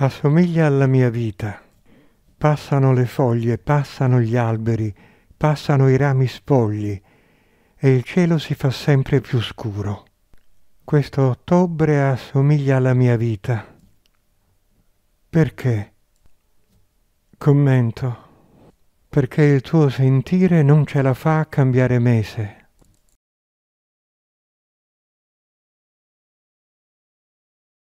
Assomiglia alla mia vita. Passano le foglie, passano gli alberi, passano i rami spogli e il cielo si fa sempre più scuro. Questo ottobre assomiglia alla mia vita. Perché? Commento. Perché il tuo sentire non ce la fa a cambiare mese.